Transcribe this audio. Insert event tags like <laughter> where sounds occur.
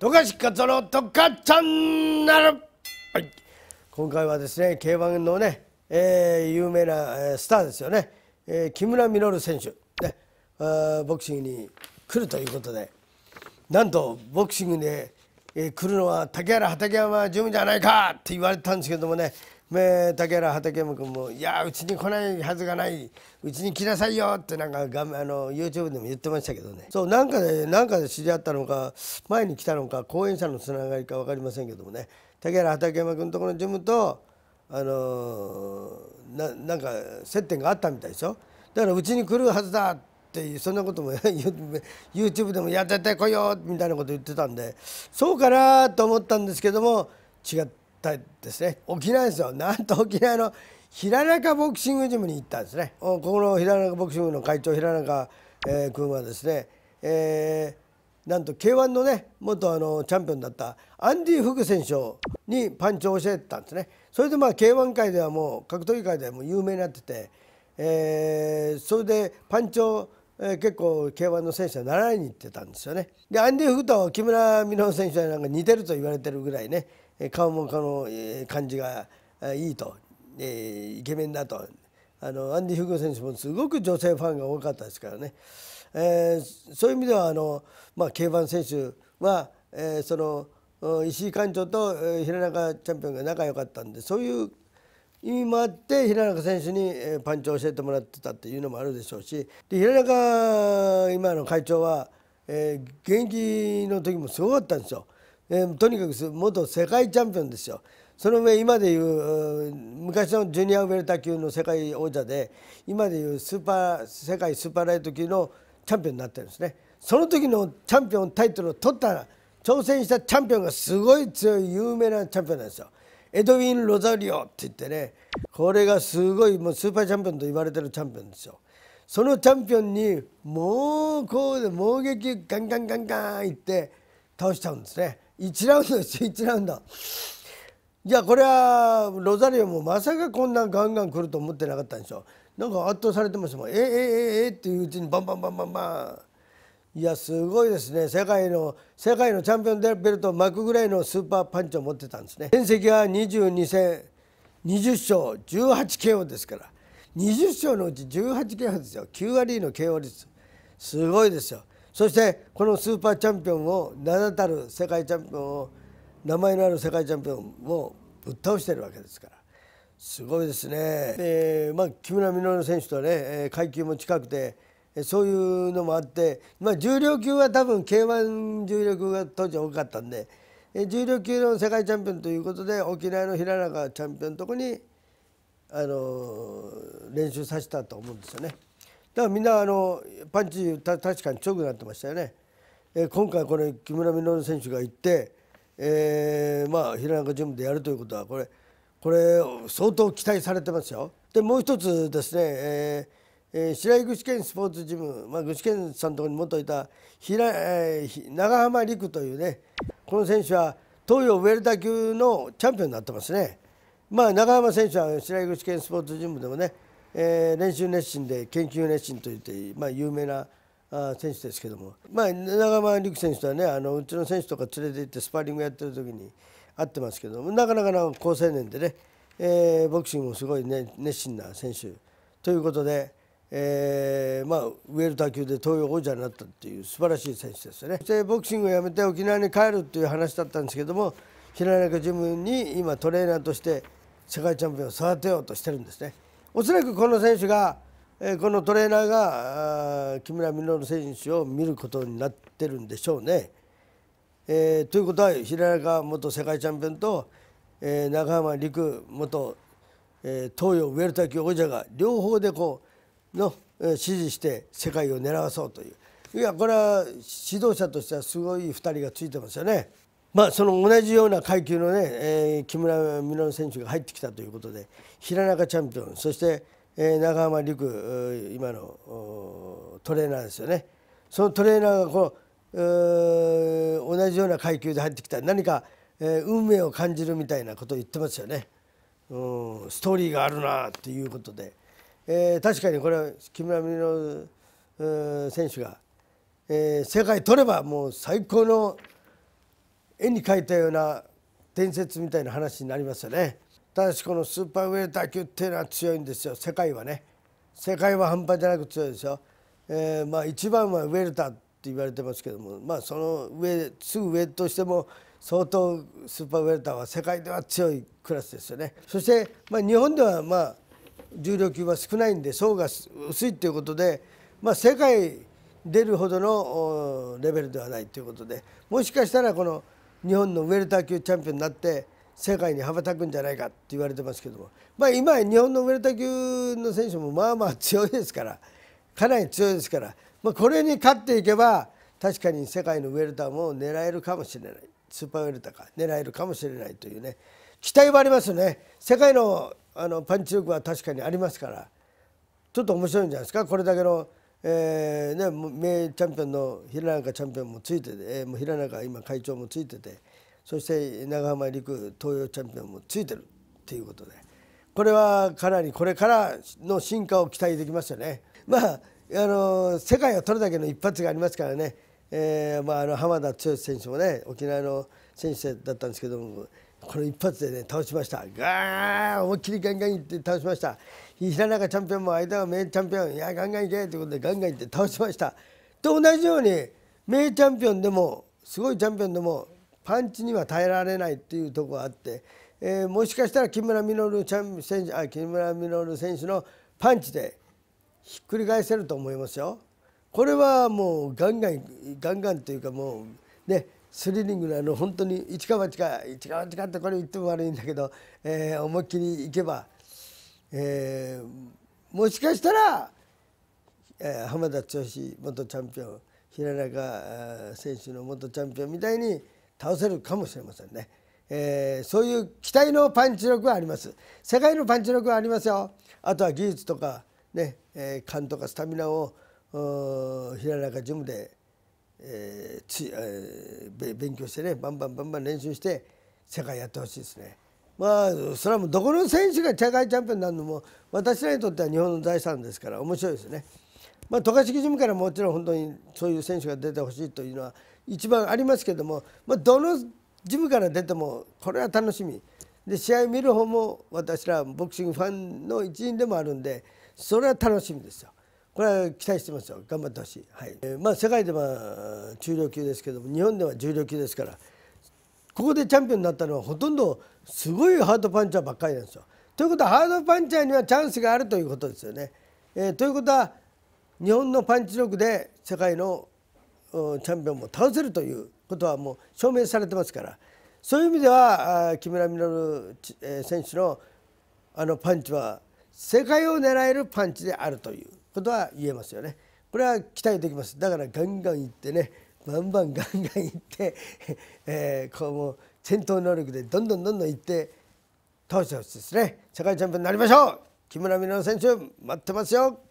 富樫勝のとかチャンネル、はい、今回はですね k 1のね、えー、有名な、えスターですよね、えー、木村稔選手、ね、あボクシングに来るということでなんとボクシングで、えー、来るのは竹原畠山純じゃないかって言われたんですけどもね竹原畠山君も「いやうちに来ないはずがないうちに来なさいよ」ってなんかあの YouTube でも言ってましたけどねそうなんかでなんかで知り合ったのか前に来たのか後援者のつながりか分かりませんけどもね竹原畠山君のところの事務とあのななんか接点があったみたいでしょだからうちに来るはずだっていうそんなことも <laughs> YouTube でも「ややてて来いよ」みたいなこと言ってたんでそうかなと思ったんですけども違っですね沖縄ですよなんと沖縄の平中ボクシングジムに行ったんですねここの平中ボクシングの会長平中、えー、君はですね、えー、なんと k 1のね元あのチャンピオンだったアンディ・フグ選手にパンチを教えてたんですねそれでまあ k 1界ではもう格闘技界ではもう有名になってて、えー、それでパンチをえー、結構 k 1の選手は習いに行ってたんですよね。でアンディ・フグと木村美濃選手はなんか似てると言われてるぐらいね顔もこの感じがいいと、えイケメンだとあのアンディ・フグ選手もすごく女性ファンが多かったですからね、えー、そういう意味ではあの、まあ、競馬選手は、えー、その石井館長と平中チャンピオンが仲良かったんでそういう意味もあって平中選手にパンチを教えてもらってたっていうのもあるでしょうしで平中今の会長は、えー、現役の時もすごかったんですよ。えー、とにかく元世界チャンピオンですよ。その上今でいう昔のジュニアウェルター級の世界王者で今でいうスーパー世界スーパーライト級のチャンピオンになってるんですねその時のチャンピオンタイトルを取った挑戦したチャンピオンがすごい強い有名なチャンピオンなんですよエドウィン・ロザリオって言ってねこれがすごいもうスーパーチャンピオンと言われてるチャンピオンですよそのチャンピオンにもうこうで猛撃ガンガンガンガンいって倒しちゃうんですね。1ラウンドですよ1ラウンドいやこれはロザリオもまさかこんなガンガン来ると思ってなかったんでしょなんか圧倒されてましたもんえー、えー、えー、えー、っていううちにバンバンバンバンバンいやすごいですね世界の世界のチャンピオンベルトを巻くぐらいのスーパーパンチを持ってたんですね戦績は22戦20勝 18KO ですから20勝のうち 18KO ですよ9割の KO 率すごいですよそしてこのスーパーチャンピオンを名だたる世界チャンピオンを名前のある世界チャンピオンをぶっ倒してるわけですからすごいですね、えー、まあ、木村稔選手とね階級も近くてそういうのもあって、まあ、重量級は多分 k 1重量級が当時多かったんで重量級の世界チャンピオンということで沖縄の平中チャンピオンのとこにあの練習させたと思うんですよね。からみんなあのパンチた確かに強くなってましたよね。えー、今回これ木村稔選手が行って、えー、まあ平中ジムでやるということはこれこれ相当期待されてますよ。でもう一つですね、えーえー、白井具志堅スポーツジム、まあ、具志堅さんのところに元いた平、えー、長浜陸というねこの選手は東洋ウェルタ級のチャンピオンになってますね。まあ、長浜選手は白井具志堅スポーツジムでもねえー、練習熱心で研究熱心といって、まあ、有名な選手ですけども、まあ、長間陸選手とはねあのうちの選手とか連れて行ってスパーリングやってる時に会ってますけどもなかなかの好青年でね、えー、ボクシングもすごい、ね、熱心な選手ということで。えーまあ、ウェルター級で東洋王者になったっていう素晴らしい選手ですよね。そしてボクシングをやめて沖縄に帰るっていう話だったんですけども平中ジムに今トレーナーとして世界チャンピオンを育てようとしてるんですね。おそらくこの選手がこのトレーナーが木村稔選手を見ることになってるんでしょうね。えー、ということは平中元世界チャンピオンと、えー、中浜陸元、えー、東洋ウェルター級王者が両方でこうの、え支持して世界を狙わそうといういやこれは指導者としてはすごい2人がついてますよね。まあ、その同じような階級のね、えー、木村稔選手が入ってきたということで平中チャンピオンそして、えー、長浜陸今のトレーナーですよねそのトレーナーがこの同じような階級で入ってきた何か、えー、運命を感じるみたいなことを言ってますよね、うん、ストーリーがあるなということで、えー、確かにこれは木村稔選手が、えー、世界取ればもう最高の絵に描いたような伝説みたいな話になりますよねただしこのスーパーウェルター級っていうのは強いんですよ世界はね世界は半端じゃなく強いですよ、えー、まあ一番はウェルターって言われてますけどもまあその上すぐ上としても相当スーパーウェルターは世界では強いクラスですよねそして、まあ、日本ではまあ重量級は少ないんで層が薄いっていうことで、まあ、世界出るほどのレベルではないということでもしかしたらこの日本のウェルター級チャンピオンになって世界に羽ばたくんじゃないかって言われてますけども、まあ、今日本のウェルター級の選手もまあまあ強いですからかなり強いですから、まあ、これに勝っていけば確かに世界のウェルターも狙えるかもしれないスーパーウェルターか狙えるかもしれないというね期待はありますね世界のあのパンチ力は確かにありますからちょっと面白いんじゃないですかこれだけのえーね、名チャンピオンの平中チャンピオンもついてて、えー、もう平中今会長もついててそして長浜陸東洋チャンピオンもついてるっていうことでこれはかなりこれからの進化を期待できますよね。まああの世界を取るだけの一発がありますからね、えーまあ、あの浜田剛選手もね沖縄の選手だったんですけどもこの一発でね倒しましたガー思いっきりガンガンいって倒しました平中チャンピオンも間は名チャンピオンいやガンガンいけってことでガンガンいって倒しましたと同じように名チャンピオンでもすごいチャンピオンでもパンチには耐えられないっていうとこがあって、えー、もしかしたら木村稔選手あ木村稔選手のパンチでひっくり返せると思いますよ。これはもうガンガンガンガンというかもうねスリリングなあの本当に一か八か一か八かってこれ言っても悪いんだけど、えー、思いっきりいけば、えー、もしかしたら、えー、浜田剛元チャンピオン平中選手の元チャンピオンみたいに倒せるかもしれませんね。えー、そういう期待のパンチ力はあります世界のパンチ力はありますよあとは技術とかね、えー、勘とかスタミナを平中ジムでえーつえー、勉強してねバンバンバンバン練習して世界やってほしいですね。まあそれはもうどこの選手が世界チャンピオンになるのも私らにとっては日本の財産ですから面白いですね。まあ、渡嘉敷ジムからもちろん本当にそういう選手が出てほしいというのは一番ありますけども、まあ、どのジムから出てもこれは楽しみで試合見る方も私らボクシングファンの一員でもあるんでそれは楽しみですよ。これは期待してますよ頑張ってほしい、はいえー、まあ、世界では中量級ですけども日本では重量級ですからここでチャンピオンになったのはほとんどすごいハードパンチャーばっかりなんですよ。ということはハードパンチャーにはチャンスがあるということですよね。えー、ということは日本のパンチ力で世界のチャンピオンも倒せるということはもう証明されてますからそういう意味では木村稔選手のあのパンチは世界を狙えるパンチであるということは言えますよね。これは期待できますだからガンガンいってねバンバンガンガンいって、<laughs> えー、こうもう戦闘能力でどんどんどんどん行って倒してほしいですね世界チャンピオンになりましょう木村美濃選手待ってますよ